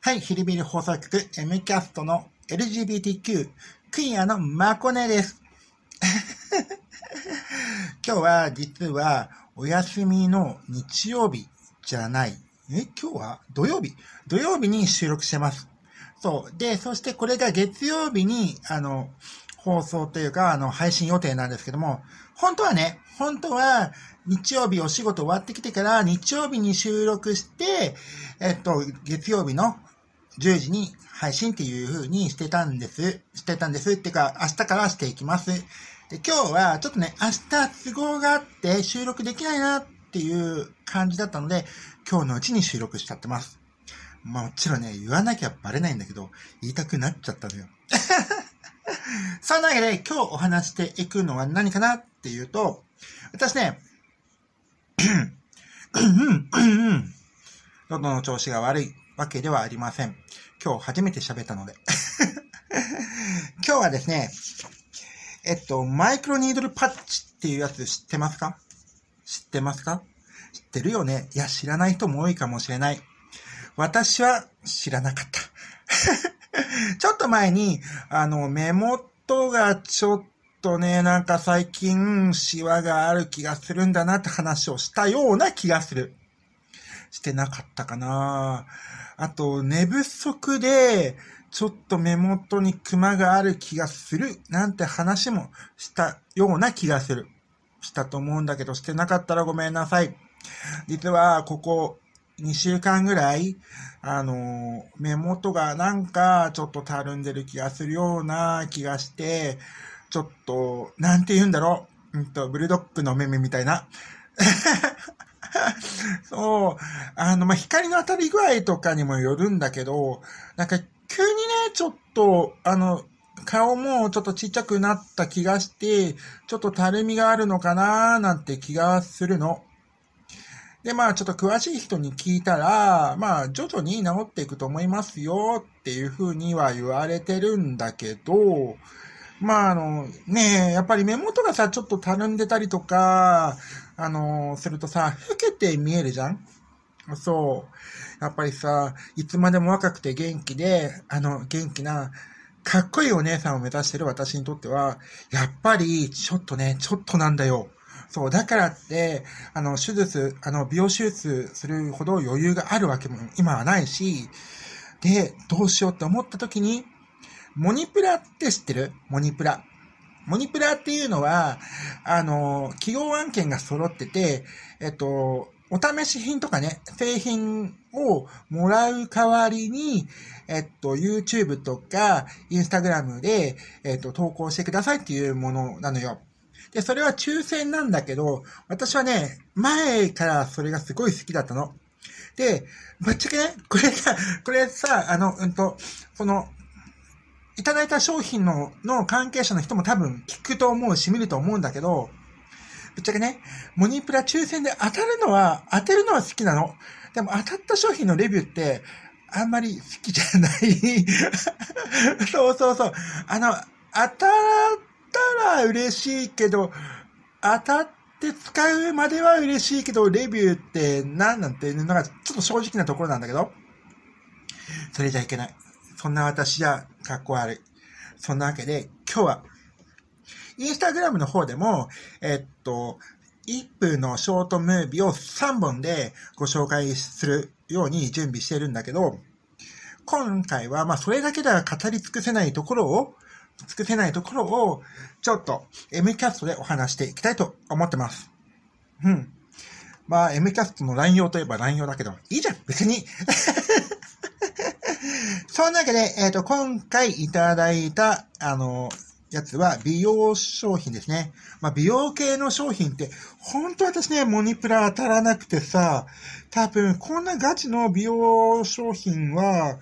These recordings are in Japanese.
はい、ヒルビル放送局 M キャストの LGBTQ クイアのマコネです。今日は実はお休みの日曜日じゃない。え、今日は土曜日土曜日に収録してます。そう。で、そしてこれが月曜日に、あの、放送というか、あの、配信予定なんですけども、本当はね、本当は日曜日お仕事終わってきてから、日曜日に収録して、えっと、月曜日の10時に配信っていう風にしてたんです。してたんです。ってか、明日からしていきます。で、今日はちょっとね、明日都合があって収録できないなっていう感じだったので、今日のうちに収録しちゃってます。まあもちろんね、言わなきゃバレないんだけど、言いたくなっちゃったのよ。そんなわけで、今日お話していくのは何かなっていうと、私ね、喉の調子が悪いわけではありません。今日初めて喋ったので 今日はですね、えっと、マイクロニードルパッチっていうやつ知ってますか知ってますか知ってるよねいや、知らない人も多いかもしれない。私は知らなかった ちょっと前に、あの、目元がちょっとね、なんか最近、シワがある気がするんだなって話をしたような気がする。してなかったかな。あと、寝不足で、ちょっと目元にクマがある気がする、なんて話もしたような気がする。したと思うんだけど、してなかったらごめんなさい。実は、ここ、2週間ぐらい、あの、目元がなんかちょっとたるんでる気がするような気がして、ちょっと、なんて言うんだろう。うんと、ブルドッグの目目みたいな。そう。あの、まあ、光の当たり具合とかにもよるんだけど、なんか急にね、ちょっと、あの、顔もちょっとちっちゃくなった気がして、ちょっとたるみがあるのかなーなんて気がするの。で、まあ、ちょっと詳しい人に聞いたら、まあ、徐々に治っていくと思いますよっていうふうには言われてるんだけど、まあ、あの、ねえ、やっぱり目元がさ、ちょっとたるんでたりとか、あのー、するとさ、老けて見えるじゃんそう。やっぱりさ、いつまでも若くて元気で、あの、元気な、かっこいいお姉さんを目指してる私にとっては、やっぱり、ちょっとね、ちょっとなんだよ。そう、だからって、あの、手術、あの、美容手術するほど余裕があるわけも今はないし、で、どうしようって思った時に、モニプラって知ってるモニプラ。モニプラっていうのは、あの、企業案件が揃ってて、えっと、お試し品とかね、製品をもらう代わりに、えっと、YouTube とか Instagram で、えっと、投稿してくださいっていうものなのよ。で、それは抽選なんだけど、私はね、前からそれがすごい好きだったの。で、ぶっちゃけね、これが、これさ、あの、うんと、この、いただいた商品のの関係者の人も多分聞くと思うし、見ると思うんだけど、ぶっちゃけね、モニプラ抽選で当たるのは、当てるのは好きなの。でも当たった商品のレビューって、あんまり好きじゃない そうそうそう。あの、当たったら嬉しいけど、当たって使うまでは嬉しいけど、レビューって何なんていうのがちょっと正直なところなんだけど、それじゃいけない。そんな私じゃかっこ悪い。そんなわけで、今日は、インスタグラムの方でも、えっと、1分のショートムービーを3本でご紹介するように準備してるんだけど、今回は、まあ、それだけでは語り尽くせないところを、尽くせないところを、ちょっと M キャストでお話していきたいと思ってます。うん。まあ、M キャストの乱用といえば乱用だけど、いいじゃん別に そんなわけで、えっ、ー、と、今回いただいた、あの、やつは美容商品ですね。まあ、美容系の商品って、本当私ね、モニプラ当たらなくてさ、多分こんなガチの美容商品は、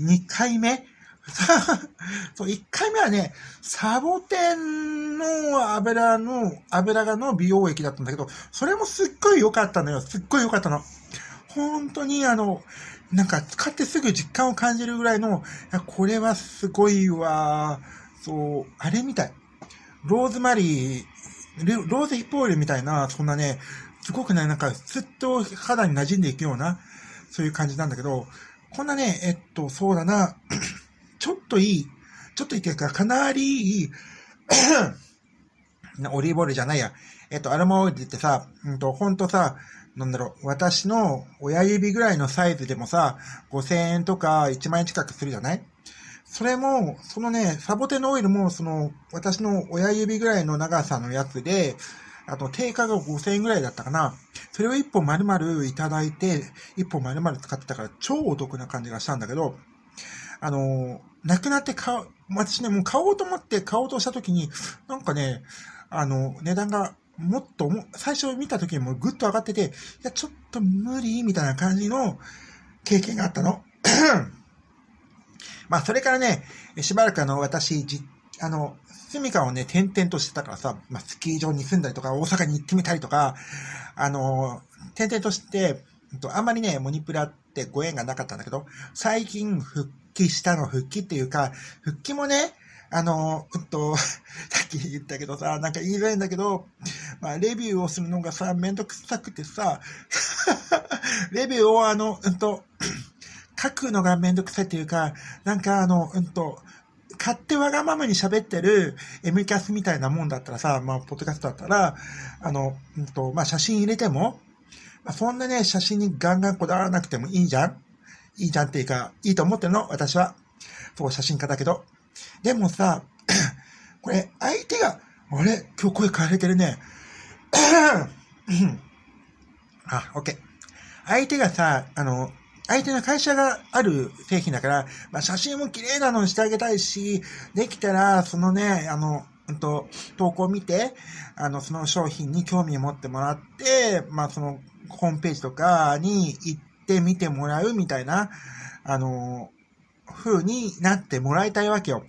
2回目 そう、1回目はね、サボテンの油の、油がの美容液だったんだけど、それもすっごい良かったのよ。すっごい良かったの。本当にあの、なんか使ってすぐ実感を感じるぐらいの、いこれはすごいわ。そう、あれみたい。ローズマリー、ローズヒップオイルみたいな、そんなね、すごくね、なんかずっと肌に馴染んでいくような、そういう感じなんだけど、こんなね、えっと、そうだな、ちょっといい、ちょっといいっていうか、かなりいい オリーブオイルじゃないや。えっと、アロマオイルってさ、うんと、ほんとさ、なんだろう、私の親指ぐらいのサイズでもさ、5000円とか1万円近くするじゃないそれも、そのね、サボテンのオイルも、その、私の親指ぐらいの長さのやつで、あと、定価が5000円ぐらいだったかな。それを1本丸々いただいて、1本丸々使ってたから超お得な感じがしたんだけど、あの、なくなって買う、私ね、もう買おうと思って買おうとした時に、なんかね、あの、値段がもっとも、最初見た時にもぐっと上がってて、いや、ちょっと無理みたいな感じの経験があったの。まあ、それからね、しばらくあの、私、じ、あの、住みかをね、転々としてたからさ、まあ、スキー場に住んだりとか、大阪に行ってみたりとか、あの、転々として、あんまりね、モニプラってご縁がなかったんだけど、最近復帰したの、復帰っていうか、復帰もね、あの、うんと、さっき言ったけどさ、なんか言いづらいんだけど、まあ、レビューをするのがさ、めんどくさくてさ、レビューをあの、うんと、書くのがめんどくさいっていうか、なんかあの、うんと、勝手わがままに喋ってる M キャスみたいなもんだったらさ、まあ、ポッドキャストだったら、あの、うんと、まあ、写真入れても、まあ、そんなね、写真にガンガンこだわらなくてもいいじゃんいいじゃんっていうか、いいと思ってるの、私は。そう、写真家だけど。でもさ、これ、相手が、あれ今日声変えれてるね。あ、OK。相手がさ、あの、相手の会社がある製品だから、まあ、写真も綺麗なのにしてあげたいし、できたら、そのね、あの、うんと、投稿を見て、あの、その商品に興味を持ってもらって、まあ、その、ホームページとかに行ってみてもらうみたいな、あの、風になってもらいたいわけよ。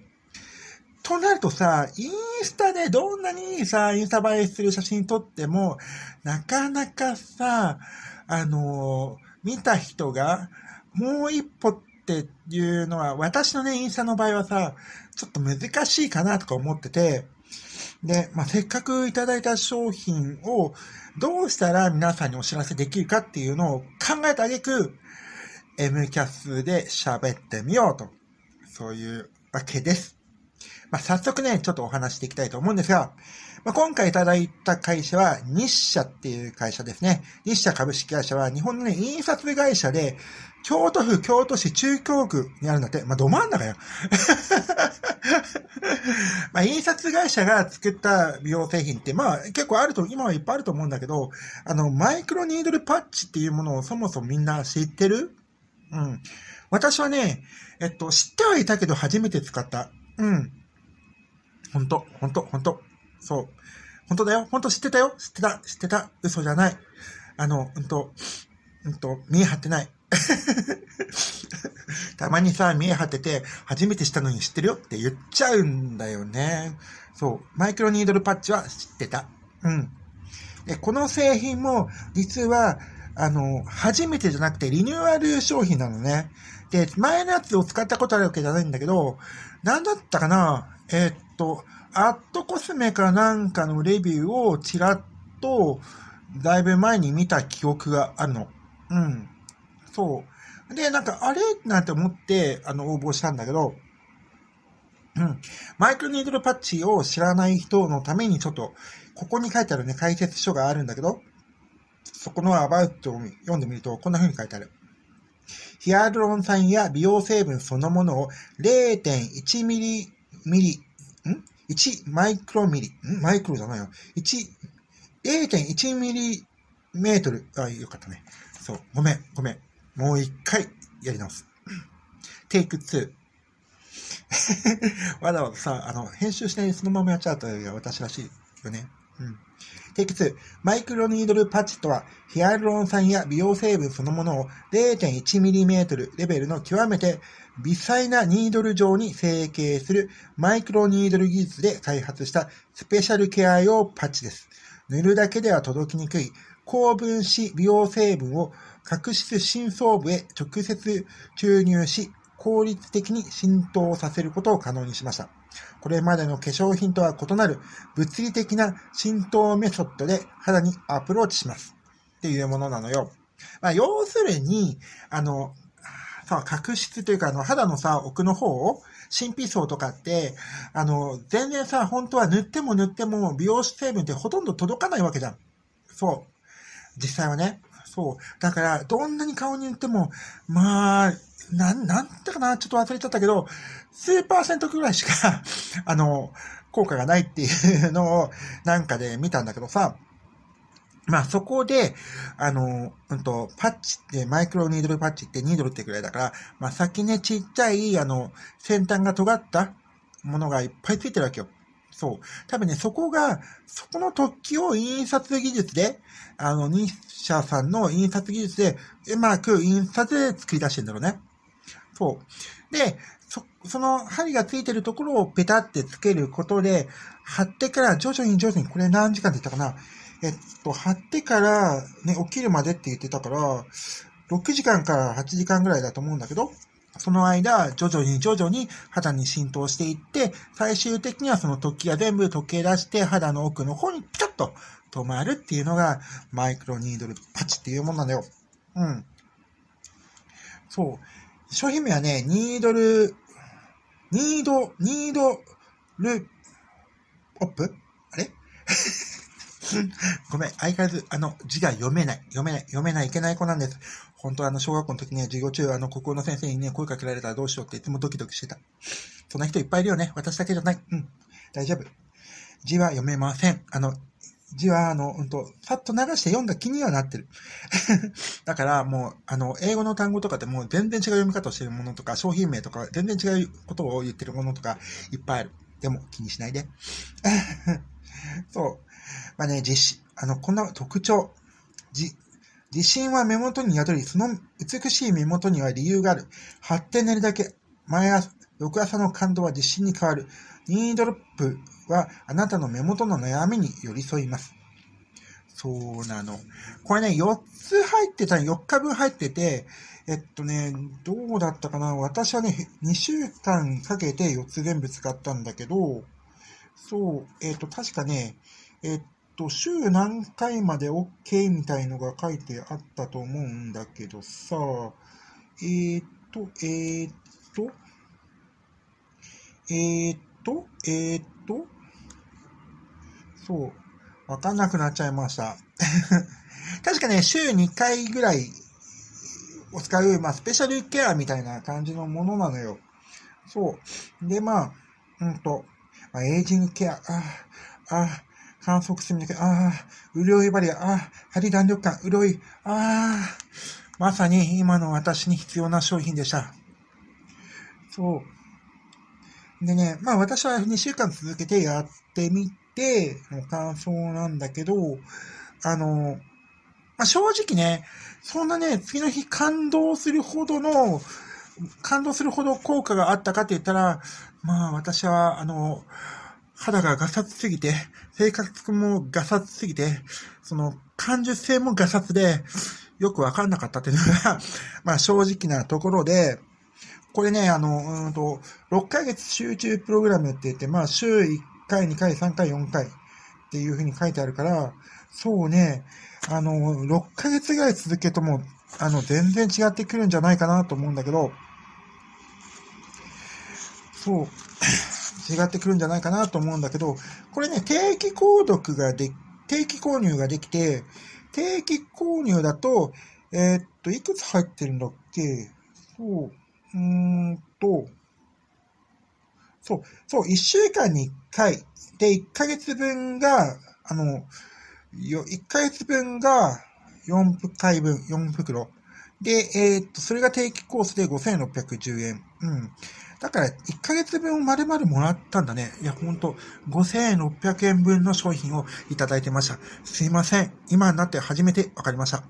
となるとさ、インスタでどんなにさ、インスタ映えする写真撮っても、なかなかさ、あのー、見た人が、もう一歩っていうのは、私のね、インスタの場合はさ、ちょっと難しいかなとか思ってて、で、まあ、せっかくいただいた商品を、どうしたら皆さんにお知らせできるかっていうのを考えてあげく、M キャスで喋ってみようと、そういうわけです。まあ、早速ね、ちょっとお話していきたいと思うんですが、まあ、今回いただいた会社は日社っていう会社ですね。日社株式会社は日本のね、印刷会社で、京都府京都市中京区にあるんだって。まあ、ど真ん中や。まあ、印刷会社が作った美容製品って、まあ、結構あると、今はいっぱいあると思うんだけど、あの、マイクロニードルパッチっていうものをそもそもみんな知ってるうん。私はね、えっと、知ってはいたけど初めて使った。うん。ほんと、ほんと、ほんと。そう。ほんとだよ。ほんと知ってたよ。知ってた、知ってた。嘘じゃない。あの、うんと、うんと、見え張ってない。たまにさ、見え張ってて、初めてしたのに知ってるよって言っちゃうんだよね。そう。マイクロニードルパッチは知ってた。うん。で、この製品も、実は、あの、初めてじゃなくてリニューアル商品なのね。で、前のやつを使ったことあるわけじゃないんだけど、なんだったかなえー、っと、アットコスメかなんかのレビューをちらっと、だいぶ前に見た記憶があるの。うん。そう。で、なんか、あれなんて思って、あの、応募したんだけど、うん。マイクロニードルパッチを知らない人のためにちょっと、ここに書いてあるね、解説書があるんだけど、そこのアバウトを読んでみると、こんな風に書いてある。ヒアルロン酸や美容成分そのものを0.1ミリミリ、ん ?1 マイクロミリ、んマイクロじゃないよ。1、0.1ミリメートル。あ、よかったね。そう。ごめん、ごめん。もう一回やり直す。テイク2。わざわざさ、あの、編集してそのままやっちゃうとい私らしいよね。うん。テキスマイクロニードルパッチとは、ヒアルロン酸や美容成分そのものを 0.1mm レベルの極めて微細なニードル状に成形するマイクロニードル技術で開発したスペシャルケア用パッチです。塗るだけでは届きにくい高分子美容成分を角質深層部へ直接注入し、効率的に浸透させることを可能にしました。これまでの化粧品とは異なる物理的な浸透メソッドで肌にアプローチします。っていうものなのよ。まあ、要するに、あの、さ、角質というか、あの、肌のさ、奥の方を、神秘層とかって、あの、全然さ、本当は塗っても塗っても美容成分ってほとんど届かないわけじゃん。そう。実際はね。そう。だから、どんなに顔に塗っても、まあ、なん、なんてかな、ちょっと忘れちゃったけど、数パーセントくらいしか あの、効果がないっていうのを、なんかで見たんだけどさ、まあそこで、あの、うんと、パッチって、マイクロニードルパッチってニードルってくらいだから、まあ先ね、ちっちゃい、あの、先端が尖ったものがいっぱいついてるわけよ。そう。多分ね、そこが、そこの突起を印刷技術で、あの、日社さんの印刷技術で、うまく印刷で作り出してんだろうね。そう。で、そ、その針がついてるところをペタってつけることで、貼ってから徐々に徐々に、これ何時間って言ったかなえっと、貼ってからね、起きるまでって言ってたから、6時間から8時間ぐらいだと思うんだけど、その間、徐々に徐々に肌に浸透していって、最終的にはその突起が全部溶け出して、肌の奥の方にピタッと止まるっていうのが、マイクロニードルパチっていうもんなんだよ。うん。そう。商品名はね、ニードル、ニード、ニードル、ポップあれ ごめん、相変わらず、あの、字が読めない、読めない、読めない、いけない子なんです。本当はあの、小学校の時ね、授業中、あの、国語の先生にね、声かけられたらどうしようっていつもドキドキしてた。そんな人いっぱいいるよね。私だけじゃない。うん。大丈夫。字は読めません。あの、字は、あの、うんと、さっと流して読んだ気にはなってる。だから、もう、あの、英語の単語とかでも全然違う読み方をしてるものとか、商品名とか、全然違うことを言ってるものとか、いっぱいある。でも、気にしないで。そう。まあね、実施。あの、こんな特徴。自信は目元に宿り、その美しい目元には理由がある。張って寝るだけ。毎朝、翌朝の感動は自信に変わる。ニードロップはあなたの目元の悩みに寄り添います。そうなの。これね、4つ入ってた、4日分入ってて、えっとね、どうだったかな私はね、2週間かけて4つ全部使ったんだけど、そう、えっと、確かね、えっと、週何回まで OK みたいのが書いてあったと思うんだけどさ、えー、っと、えー、っと、えー、っと、えー、っと、そう、わかんなくなっちゃいました。確かね、週2回ぐらいを使う、まあ、スペシャルケアみたいな感じのものなのよ。そう。で、まあ、うんと、まあ、エイジングケア、あ、あ、観測してみたけど、ああ、潤いバリア、ああ、針弾力感、潤い、ああ、まさに今の私に必要な商品でした。そう。でね、まあ私は2週間続けてやってみての感想なんだけど、あの、まあ、正直ね、そんなね、次の日感動するほどの、感動するほど効果があったかって言ったら、まあ私は、あの、肌がガサツすぎて、生活もガサツすぎて、その感受性もガサツで、よくわかんなかったっていうのが まあ正直なところで、これね、あの、うんと、6ヶ月集中プログラムって言って、まあ週1回、2回、3回、4回っていうふうに書いてあるから、そうね、あの、6ヶ月ぐらい続けても、あの、全然違ってくるんじゃないかなと思うんだけど、そう。違ってくるんじゃないかなと思うんだけど、これね、定期購読がで、定期購入ができて、定期購入だと、えー、っと、いくつ入ってるんだっけそう、うーんと、そう、そう、1週間に1回。で、1ヶ月分が、あの、よ1ヶ月分が4回分、4袋。で、えー、っと、それが定期コースで5610円。うん。だから、1ヶ月分を丸々もらったんだね。いや、ほんと、5600円分の商品をいただいてました。すいません。今になって初めてわかりました。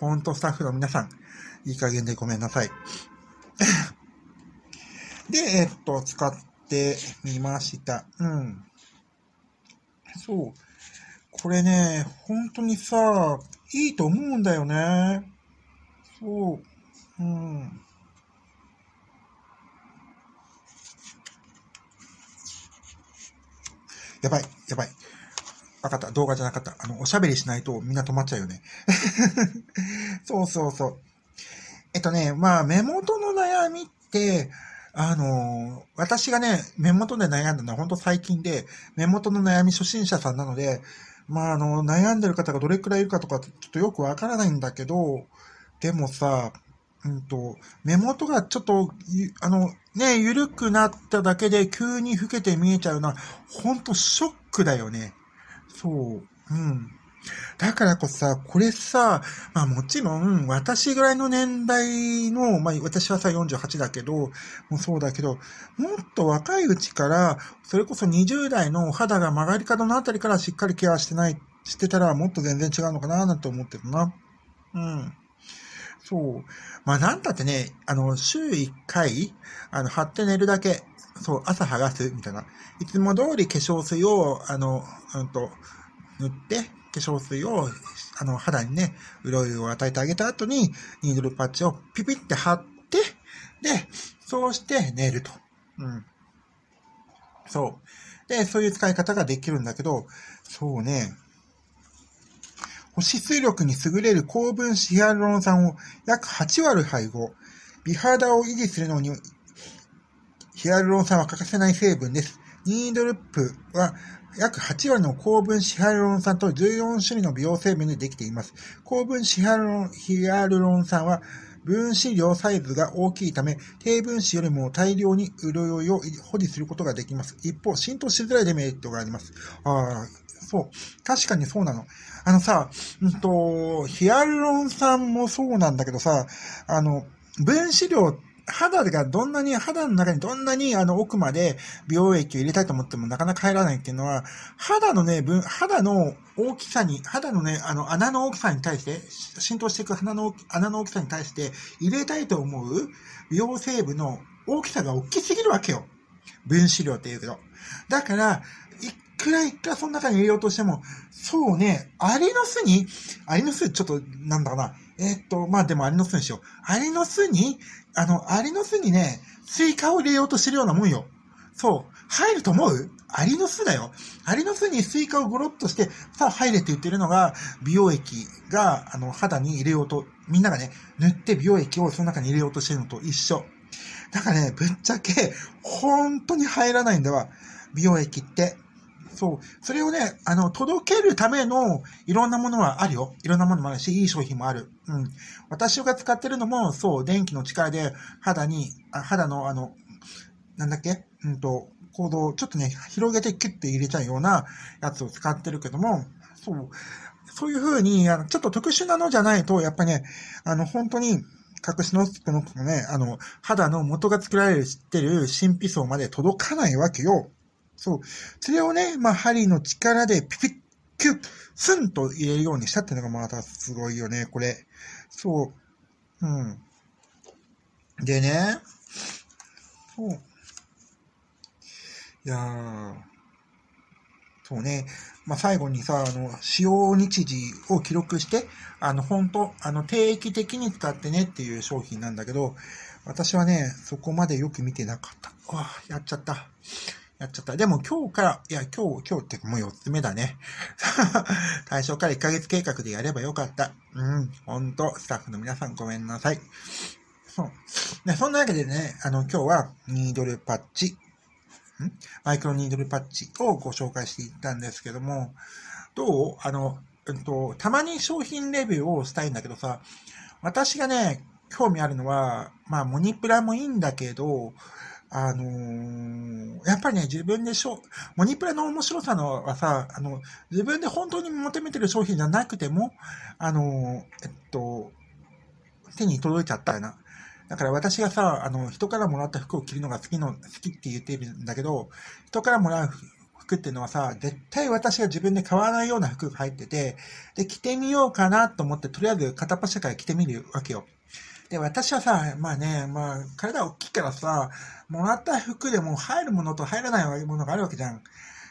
ほんと、スタッフの皆さん、いい加減でごめんなさい。で、えっと、使ってみました。うん。そう。これね、本当にさ、いいと思うんだよね。そう。うん。やばい、やばい。わかった。動画じゃなかった。あの、おしゃべりしないとみんな止まっちゃうよね。そうそうそう。えっとね、まあ、目元の悩みって、あのー、私がね、目元で悩んだのは本当最近で、目元の悩み初心者さんなので、まあ、あの、悩んでる方がどれくらいいるかとか、ちょっとよくわからないんだけど、でもさ、うんと、目元がちょっと、あの、ね、緩くなっただけで急に老けて見えちゃうのは、ほんとショックだよね。そう、うん。だからこそさ、これさ、まあもちろん、私ぐらいの年代の、まあ私はさ48だけど、もうそうだけど、もっと若いうちから、それこそ20代の肌が曲がり角のあたりからしっかりケアしてない、してたらもっと全然違うのかななんて思ってるな。うん。そう。まあ、なんたってね、あの、週1回、あの、貼って寝るだけ、そう、朝剥がす、みたいな。いつも通り化粧水を、あの、うんと、塗って、化粧水を、あの、肌にね、潤いを与えてあげた後に、ニードルパッチをピピって貼って、で、そうして寝ると。うん。そう。で、そういう使い方ができるんだけど、そうね、保湿力に優れる高分子ヒアルロン酸を約8割配合。美肌を維持するのにヒアルロン酸は欠かせない成分です。ニードルップは約8割の高分子ヒアルロン酸と14種類の美容成分でできています。高分子ヒアルロンヒアルロン酸は分子量サイズが大きいため、低分子よりも大量に潤いを保持することができます。一方、浸透しづらいデメリットがあります。あそう。確かにそうなの。あのさ、うんと、ヒアルロン酸もそうなんだけどさ、あの、分子量肌がどんなに、肌の中にどんなにあの奥まで美容液を入れたいと思ってもなかなか入らないっていうのは、肌のね、分、肌の大きさに、肌のね、あの穴の大きさに対して、浸透していく鼻の穴の大きさに対して入れたいと思う美容成分の大きさが大きすぎるわけよ。分子量って言うけど。だから、一くらいか、その中に入れようとしても、そうね、アリの巣に、アリの巣、ちょっと、なんだかな、えー、っと、まあでもアリの巣にしよう。アリの巣に、あの、アリの巣にね、スイカを入れようとしてるようなもんよ。そう。入ると思うアリの巣だよ。アリの巣にスイカをゴロッとして、さあ入れって言ってるのが、美容液が、あの、肌に入れようと、みんながね、塗って美容液をその中に入れようとしてるのと一緒。だからね、ぶっちゃけ、本当に入らないんだわ。美容液って。そう。それをね、あの、届けるためのいろんなものはあるよ。いろんなものもあるし、いい商品もある。うん。私が使ってるのも、そう、電気の力で肌に、あ肌のあの、なんだっけうんと、行動をちょっとね、広げてキュッて入れちゃうようなやつを使ってるけども、そう。そういう風に、あのちょっと特殊なのじゃないと、やっぱね、あの、本当に、隠しのこのね、あの、肌の元が作られてる神秘層まで届かないわけよ。そう。それをね、まあ、針の力でピピッ、キュッ、スンと入れるようにしたっていうのがまたすごいよね、これ。そう。うん。でね、そう。いやー、そうね。まあ、最後にさ、あの、使用日時を記録して、あの、本当あの、定期的に使ってねっていう商品なんだけど、私はね、そこまでよく見てなかった。わあ、やっちゃった。やっちゃった。でも今日から、いや、今日、今日ってもう4つ目だね。対象から1ヶ月計画でやればよかった。うん、ほんと、スタッフの皆さんごめんなさい。そう。ね、そんなわけでね、あの、今日はニードルパッチ、んマイクロニードルパッチをご紹介していったんですけども、どうあの、うんと、たまに商品レビューをしたいんだけどさ、私がね、興味あるのは、まあ、モニプラもいいんだけど、あのー、やっぱりね、自分でしょ、モニプレの面白さのはさ、あの、自分で本当に求めてる商品じゃなくても、あのー、えっと、手に届いちゃったよな。だから私がさ、あの、人からもらった服を着るのが好きの、好きって言ってるんだけど、人からもらう服っていうのはさ、絶対私が自分で買わないような服が入ってて、で、着てみようかなと思って、とりあえず片っ端から着てみるわけよ。で、私はさ、まあね、まあ、体大きいからさ、もらった服でも入るものと入らないものがあるわけじゃん。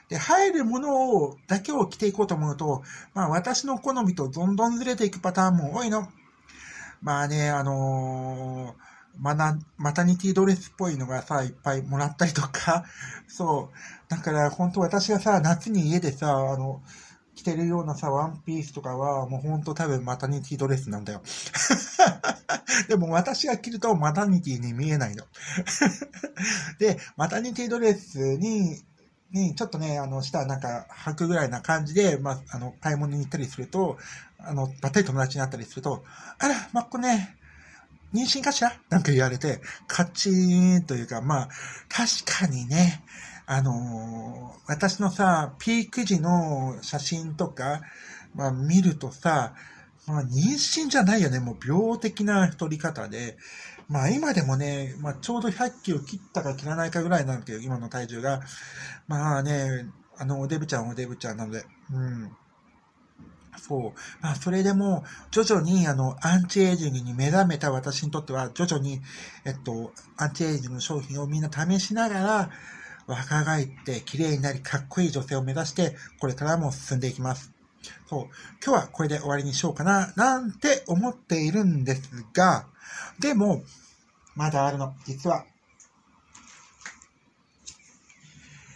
で、入るものを、だけを着ていこうと思うと、まあ私の好みとどんどんずれていくパターンも多いの。まあね、あのーマナ、マタニティドレスっぽいのがさ、いっぱいもらったりとか、そう。だから、本当私がさ、夏に家でさ、あの、着てるようなさ、ワンピースとかは、もうほんと多分マタニティドレスなんだよ。でも私が着るとマタニティに見えないの。で、マタニティドレスに、に、ちょっとね、あの、下なんか履くぐらいな感じで、まあ、あの、買い物に行ったりすると、あの、ばったり友達になったりすると、あら、まっこね、妊娠かしらなんか言われて、カチーンというか、まあ、確かにね、あのー、私のさ、ピーク時の写真とか、まあ見るとさ、まあ妊娠じゃないよね、もう病的な太り方で、まあ今でもね、まあちょうど100キロ切ったか切らないかぐらいなんだけど、今の体重が。まあね、あの、おデブちゃんおデブちゃんなので、うん。そう。まあ、それでも、徐々に、あの、アンチエイジングに目覚めた私にとっては、徐々に、えっと、アンチエイジングの商品をみんな試しながら、若返って綺麗になりかっこいい女性を目指して、これからも進んでいきます。そう。今日はこれで終わりにしようかな、なんて思っているんですが、でも、まだあるの、実は。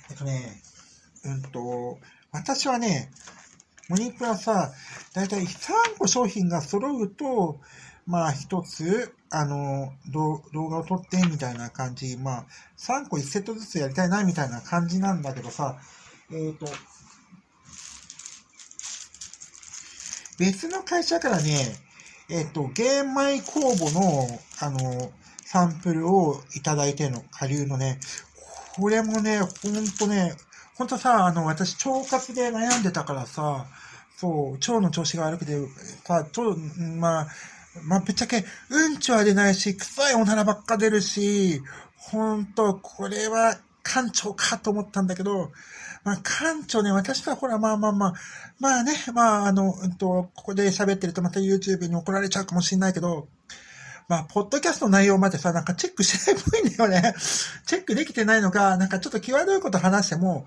えっとね、うんと、私はね、モニプラさ、だいたい3個商品が揃うと、まあ一つ、あの、動画を撮ってみたいな感じ、まあ、3個1セットずつやりたいなみたいな感じなんだけどさ、えっ、ー、と、別の会社からね、えっ、ー、と、玄米工房の、あの、サンプルをいただいての、下流のね、これもね、ほんとね、ほんとさ、あの、私、腸活で悩んでたからさ、そう、腸の調子が悪くて、さ、ちょ、まあ、まあ、ぶっちゃけ、うんちは出ないし、臭いおならばっか出るし、ほんと、これは、館長かと思ったんだけど、まあ、館長ね、私はほら、まあまあまあ、まあね、まあ、あの、うんと、ここで喋ってるとまた YouTube に怒られちゃうかもしんないけど、まあ、ポッドキャストの内容までさ、なんかチェックしないっぽいんだよね。チェックできてないのか、なんかちょっと際どいこと話しても、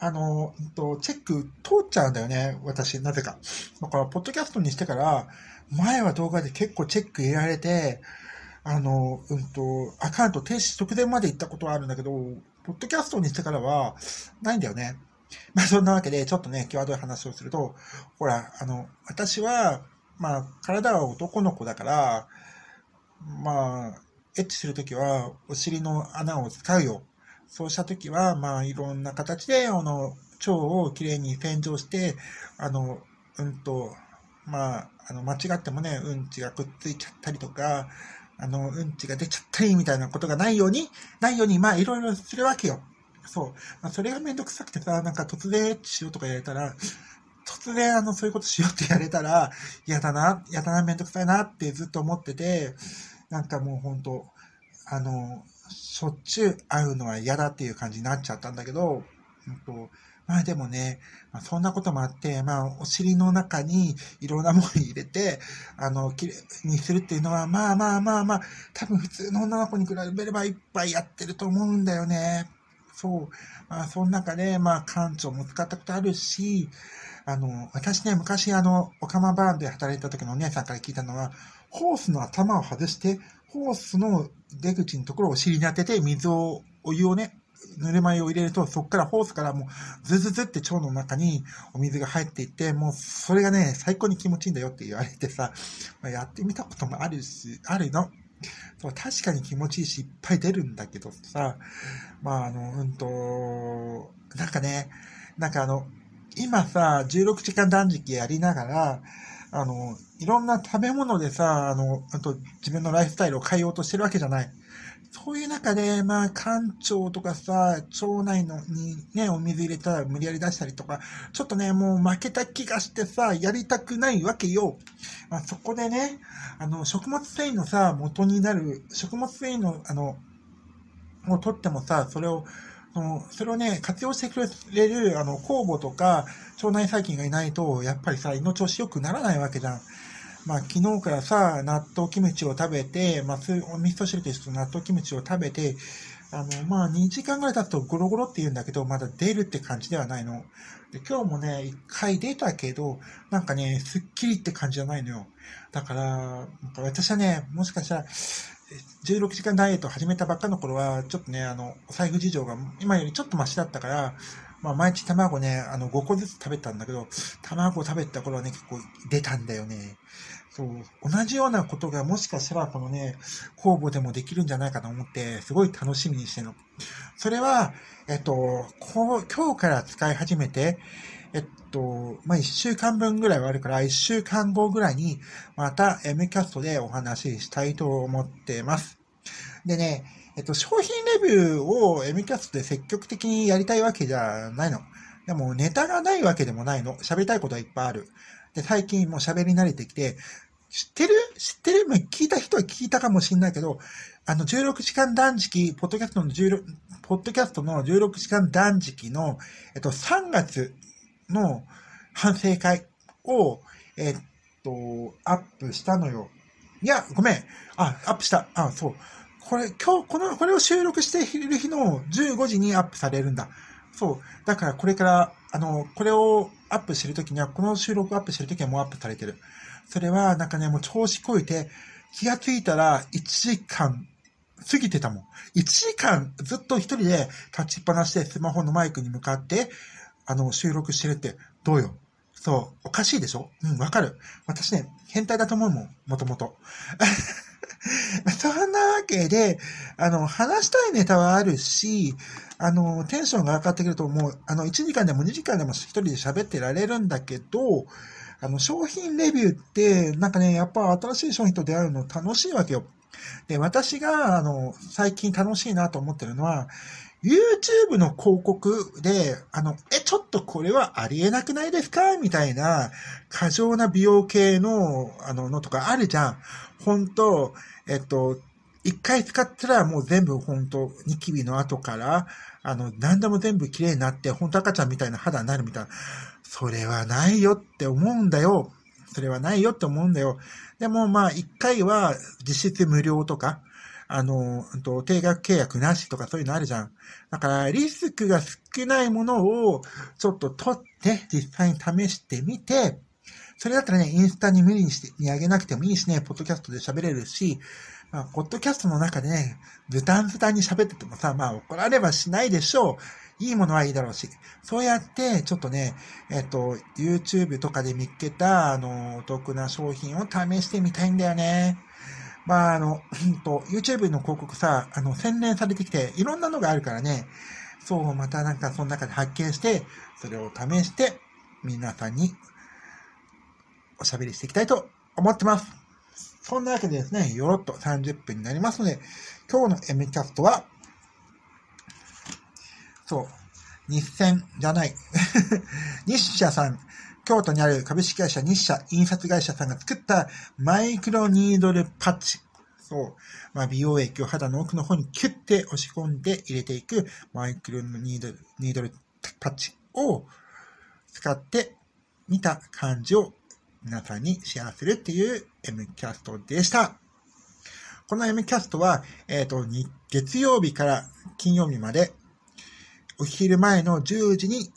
あの、えっと、チェック通っちゃうんだよね、私、なぜか。だから、ポッドキャストにしてから、前は動画で結構チェック入れられて、あの、うんと、アカウント停止直前まで行ったことはあるんだけど、ポッドキャストにしてからは、ないんだよね。まあ、そんなわけで、ちょっとね、際どい話をすると、ほら、あの、私は、まあ、体は男の子だから、まあ、エッチするときは、お尻の穴を使うよ。そうした時は、まあ、いろんな形で、あの、腸をきれいに洗浄して、あの、うんと、まあ、あの、間違ってもね、うんちがくっついちゃったりとか、あの、うんちが出ちゃったりみたいなことがないように、ないように、まあ、いろいろするわけよ。そう。まあ、それがめんどくさくてさ、なんか突然エッチしようとかやれたら、突然、あの、そういうことしようってやれたら、嫌だな、嫌だな、めんどくさいなってずっと思ってて、なんかもうほんと、あの、しょっちゅう会うのは嫌だっていう感じになっちゃったんだけど、うんと、まあでもね、まあ、そんなこともあって、まあお尻の中にいろんなもの入れて、あの、きれいにするっていうのは、まあまあまあまあ、多分普通の女の子に比べればいっぱいやってると思うんだよね。そう。まあその中で、まあ館長も使ったことあるし、あの、私ね、昔あの、オカマバーンで働いた時のお姉さんから聞いたのは、ホースの頭を外してホースの出口のところを尻に当てて、水を、お湯をね、ぬるま湯を入れると、そこからホースからもう、ズズズって腸の中にお水が入っていって、もうそれがね、最高に気持ちいいんだよって言われてさ、まあ、やってみたこともあるし、あるの。そう確かに気持ちいいし、いっぱい出るんだけどさ、まあ、あの、うんと、なんかね、なんかあの、今さ、16時間断食やりながら、あの、いろんな食べ物でさ、あの、あと自分のライフスタイルを変えようとしてるわけじゃない。そういう中で、まあ、館長とかさ、町内のにね、お水入れたら無理やり出したりとか、ちょっとね、もう負けた気がしてさ、やりたくないわけよ。まあ、そこでね、あの、食物繊維のさ、元になる、食物繊維の、あの、を取ってもさ、それを、その、それをね、活用してくれる、あの、酵母とか、腸内細菌がいないと、やっぱりさ、胃の調子良くならないわけじゃん。まあ、昨日からさ、納豆キムチを食べて、まあ、お味噌汁と一緒に納豆キムチを食べて、あの、まあ、2時間ぐらい経つとゴロゴロって言うんだけど、まだ出るって感じではないの。で、今日もね、一回出たけど、なんかね、すっきりって感じじゃないのよ。だから、なんか私はね、もしかしたら、16時間ダイエットを始めたばっかの頃は、ちょっとね、あの、お財布事情が今よりちょっとマシだったから、まあ、毎日卵ね、あの、5個ずつ食べたんだけど、卵を食べた頃はね、結構出たんだよね。そう、同じようなことがもしかしたらこのね、酵母でもできるんじゃないかと思って、すごい楽しみにしてるの。それは、えっと、こう、今日から使い始めて、えっと、まあ、一週間分ぐらいはあるから、一週間後ぐらいに、また M キャストでお話ししたいと思っています。でね、えっと、商品レビューを M キャストで積極的にやりたいわけじゃないの。でも、ネタがないわけでもないの。喋りたいことはいっぱいある。で、最近もう喋り慣れてきて、知ってる知ってる聞いた人は聞いたかもしんないけど、あの、16時間断食、ポッドキャストの16、ポッドキャストの16時間断食の、えっと、3月の反省会を、えっと、アップしたのよ。いや、ごめん。あ、アップした。あ、そう。これ、今日、この、これを収録している日の15時にアップされるんだ。そう。だからこれから、あの、これをアップしてるときには、この収録アップしてるときはもうアップされてる。それは、なんかね、もう調子こいて、気がついたら1時間過ぎてたもん。1時間ずっと一人で立ちっぱなしでスマホのマイクに向かって、あの、収録してるって、どうよ。そう、おかしいでしょうん、わかる。私ね、変態だと思うもん、もともと。そんなわけで、あの、話したいネタはあるし、あの、テンションが上がってくると、もう、あの、1時間でも2時間でも一人で喋ってられるんだけど、あの、商品レビューって、なんかね、やっぱ新しい商品と出会うの楽しいわけよ。で、私が、あの、最近楽しいなと思ってるのは、YouTube の広告で、あの、え、ちょっとこれはありえなくないですかみたいな、過剰な美容系の、あの、のとかあるじゃん。ほんと、えっと、一回使ったらもう全部ほんと、ニキビの後から、あの、何でも全部綺麗になって、ほんと赤ちゃんみたいな肌になるみたいな。それはないよって思うんだよ。それはないよって思うんだよ。でもまあ、一回は実質無料とか、あの、と定額契約なしとかそういうのあるじゃん。だから、リスクが少ないものを、ちょっと取って、実際に試してみて、それだったらね、インスタに無理にして、にあげなくてもいいしね、ポッドキャストで喋れるし、まあ、ポッドキャストの中でね、ズタンズタンに喋っててもさ、まあ怒られはしないでしょう。いいものはいいだろうし。そうやって、ちょっとね、えっ、と、YouTube とかで見つけた、あの、お得な商品を試してみたいんだよね。まあ、あの、と、YouTube の広告さ、あの、洗練されてきて、いろんなのがあるからね、そう、またなんかその中で発見して、それを試して、皆さんにおしゃべりしていきたいと思ってます。そんなわけでですね、よろっと30分になりますので、今日の M キャストは、そう、日戦じゃない 日社さん、京都にある株式会社日社印刷会社さんが作ったマイクロニードルパッチ。そう。まあ、美容液を肌の奥の方にキュッて押し込んで入れていくマイクロニードル、ニードルパッチを使って見た感じを皆さんにシェアするっていう M キャストでした。この M キャストは、えっ、ー、と、月曜日から金曜日まで、お昼前の10時に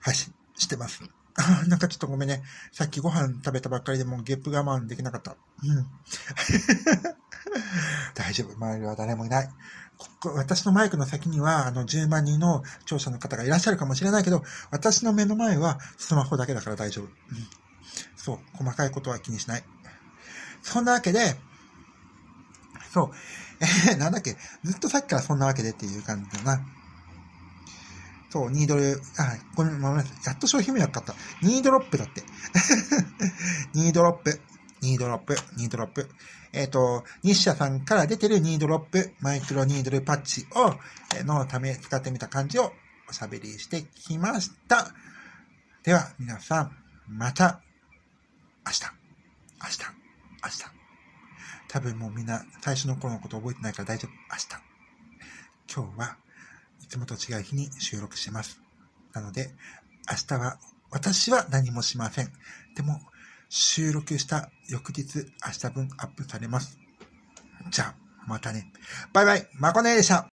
発信してます。なんかちょっとごめんね。さっきご飯食べたばっかりでもうゲップ我慢できなかった。うん。大丈夫。周りは誰もいない。私のマイクの先には、あの、10万人の聴者の方がいらっしゃるかもしれないけど、私の目の前はスマホだけだから大丈夫。うん、そう。細かいことは気にしない。そんなわけで、そう。えー、なんだっけ。ずっとさっきからそんなわけでっていう感じだな。そう、ニードル、あ、ごめん、ごめんなさい。やっと商品名分かった。ニードロップだって。ニードロップ、ニードロップ、ニードロップ。えっ、ー、と、西社さんから出てるニードロップ、マイクロニードルパッチを、えのため使ってみた感じをおしゃべりしてきました。では、皆さん、また、明日、明日、明日。多分もうみんな最初の頃のこと覚えてないから大丈夫。明日。今日はつもと違う日に収録してます。なので、明日は、私は何もしません。でも、収録した翌日、明日分アップされます。じゃあ、またね。バイバイ、まこねでした。